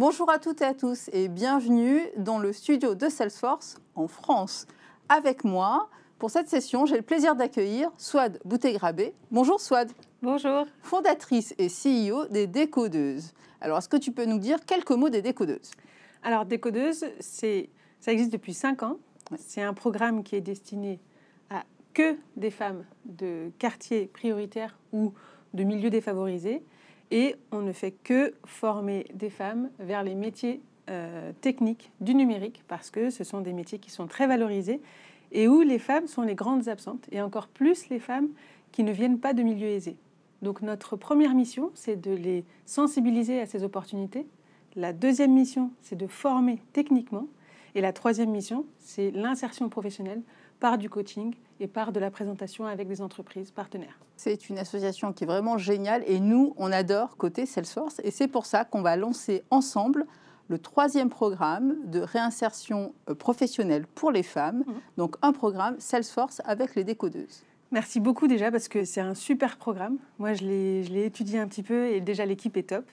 Bonjour à toutes et à tous et bienvenue dans le studio de Salesforce en France. Avec moi, pour cette session, j'ai le plaisir d'accueillir Swad Boutegrabé. Bonjour Swad. Bonjour. Fondatrice et CEO des Décodeuses. Alors, est-ce que tu peux nous dire quelques mots des Décodeuses Alors, Décodeuses, ça existe depuis 5 ans. C'est un programme qui est destiné à que des femmes de quartiers prioritaires ou de milieux défavorisés et on ne fait que former des femmes vers les métiers euh, techniques du numérique, parce que ce sont des métiers qui sont très valorisés et où les femmes sont les grandes absentes, et encore plus les femmes qui ne viennent pas de milieux aisés. Donc notre première mission, c'est de les sensibiliser à ces opportunités. La deuxième mission, c'est de former techniquement. Et la troisième mission, c'est l'insertion professionnelle par du coaching et par de la présentation avec des entreprises partenaires. C'est une association qui est vraiment géniale et nous, on adore côté Salesforce et c'est pour ça qu'on va lancer ensemble le troisième programme de réinsertion euh, professionnelle pour les femmes, mhm. donc un programme Salesforce avec les décodeuses. Merci beaucoup déjà parce que c'est un super programme. Moi, je l'ai étudié un petit peu et déjà l'équipe est top.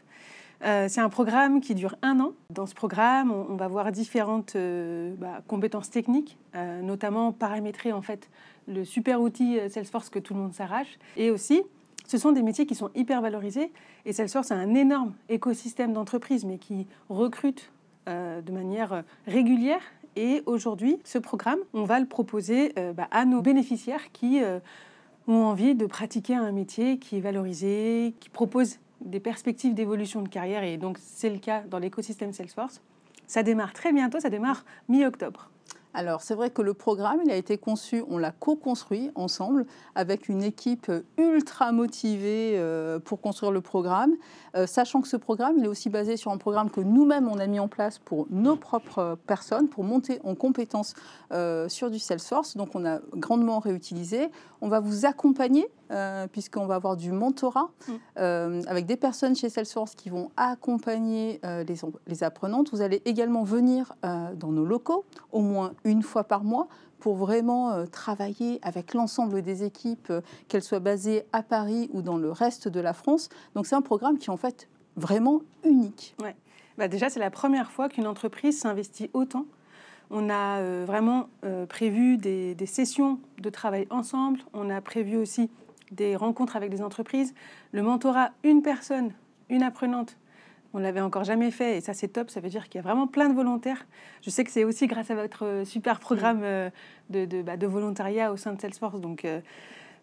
Euh, c'est un programme qui dure un an. Dans ce programme, on, va voir différentes euh, bah, compétences techniques, euh, notamment paramétrer en fait le super outil Salesforce que tout le monde s'arrache. Et aussi, ce sont des métiers qui sont hyper valorisés. Et Salesforce a un énorme écosystème d'entreprises, mais qui recrute de manière régulière. Et aujourd'hui, ce programme, on va le proposer bah, à nos bénéficiaires qui ont envie de pratiquer un métier qui est valorisé, qui propose des perspectives d'évolution de carrière, et donc c'est le cas dans l'écosystème Salesforce. Ça démarre très bientôt, ça démarre mi-octobre. Alors, c'est vrai que le programme, il a été conçu, on l'a co-construit ensemble avec une équipe ultra motivée euh, pour construire le programme, euh, sachant que ce programme, il est aussi basé sur un programme que nous-mêmes, on a mis en place pour nos propres personnes, pour monter en compétences euh, sur du Salesforce. Donc, on a grandement réutilisé. On va vous accompagner euh, puisqu'on va avoir du mentorat mm. euh, avec des personnes chez Salesforce qui vont accompagner euh, les, apprenantes. Vous allez également venir dans nos locaux au moins une fois par mois pour vraiment travailler avec l'ensemble des équipes, qu'elles soient basées à Paris ou dans le reste de la France. Donc c'est un programme qui est en fait vraiment unique. Bah déjà, c'est la première fois qu'une entreprise s'investit autant on a vraiment prévu des, sessions de travail ensemble. On a prévu aussi des rencontres avec des entreprises, le mentorat, une personne, une apprenante. On l'avait encore jamais fait et ça c'est top, ça veut dire qu'il y a vraiment plein de volontaires. Je sais que c'est aussi grâce à votre super programme mm. euh, de, bah, de, volontariat au sein de Salesforce. Donc euh,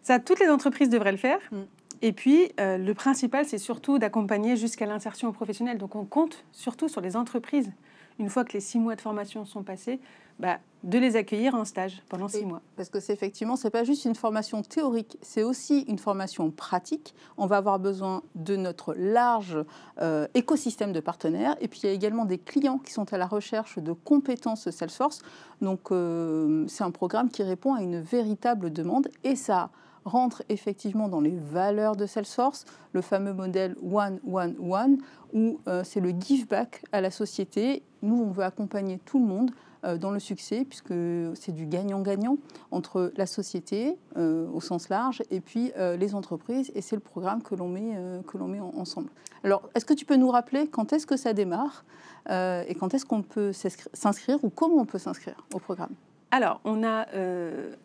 ça, toutes les entreprises devraient le faire. Mm. Et puis, euh, le principal, c'est surtout d'accompagner jusqu'à l'insertion professionnelle. Donc, on compte surtout sur les entreprises une fois que les six mois de formation sont passés, bah, de les accueillir en stage pendant six mois. Parce que c'est effectivement, c'est pas juste une formation théorique, c'est aussi une formation pratique. On va avoir besoin de notre large euh, écosystème de partenaires. Et puis il y a également des clients qui sont à la recherche de compétences Salesforce. Donc euh, c'est un programme qui répond à une véritable demande et ça rentre effectivement dans les valeurs de Salesforce, le fameux modèle One, One, One, où euh, c'est le give back à la société. Nous, on veut accompagner tout le monde euh, dans le succès, puisque c'est du gagnant-gagnant entre la société euh, au sens large et puis les entreprises, et c'est le programme que l'on met, que l'on met ensemble. Alors, est-ce que tu peux nous rappeler quand est-ce que ça démarre et quand est-ce qu'on peut s'inscrire ou comment on peut s'inscrire au programme alors, on a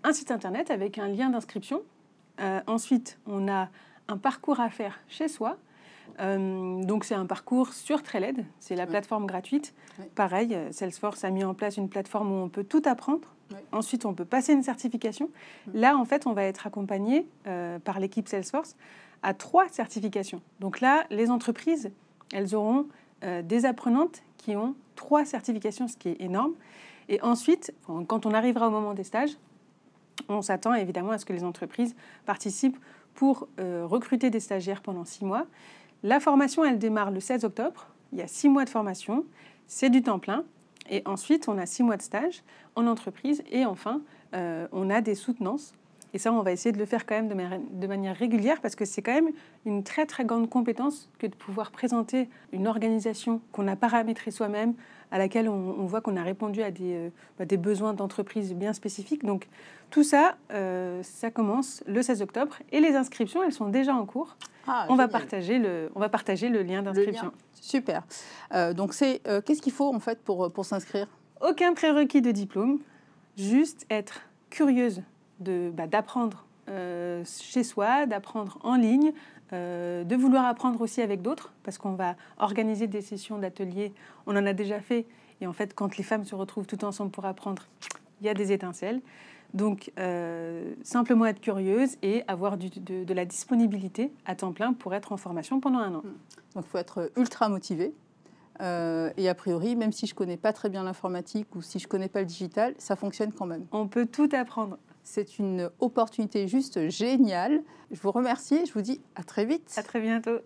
un site internet avec un lien d'inscription euh, ensuite, on a un parcours à faire chez soi. Euh, donc c'est un parcours sur Trailhead. c'est la plateforme gratuite. Pareil, euh, Salesforce a mis en place une plateforme où on peut tout apprendre. Ensuite, on peut passer une certification. Là, en fait, on va être accompagné par l'équipe Salesforce à trois certifications. Donc là, les entreprises, elles auront des apprenantes qui ont trois certifications, ce qui est énorme. Et ensuite, quand on arrivera au moment des stages, on s'attend évidemment à ce que les entreprises participent pour euh, recruter des stagiaires pendant six mois. La formation, elle démarre le 16 octobre. Il y a six mois de formation. C'est du temps plein. Et ensuite, on a six mois de stage en entreprise. Et enfin, euh, on a des soutenances et ça, on va essayer de le faire quand même de, manière régulière parce que c'est quand même une très très grande compétence que de pouvoir présenter une organisation qu'on a paramétrée soi-même, à laquelle on, voit qu'on a répondu à des, euh, bah, besoins d'entreprise bien spécifiques. Donc tout ça, euh, ça commence le 16 octobre et les inscriptions, elles sont déjà en cours. Ah, on, va partager le, on va partager le lien d'inscription. Super. Euh, donc c'est qu'est-ce qu'il faut en fait pour, pour s'inscrire Aucun prérequis de diplôme, juste être curieuse bah, d'apprendre euh, chez soi, d'apprendre en ligne, euh, de vouloir apprendre aussi avec d'autres, parce qu'on va organiser des sessions d'ateliers. On en a déjà fait. Et en fait, quand les femmes se retrouvent toutes ensemble pour apprendre, il y a des étincelles. Donc, euh, simplement être curieuse et avoir du, de, la disponibilité à temps plein pour être en formation pendant un an. Mm. Donc, il faut être ultra motivé. et a priori, même si je connais pas très bien l'informatique ou si je connais pas le digital, ça fonctionne quand même. On peut tout apprendre. C'est une opportunité juste géniale. Je vous remercie et je vous dis à très vite. À très bientôt.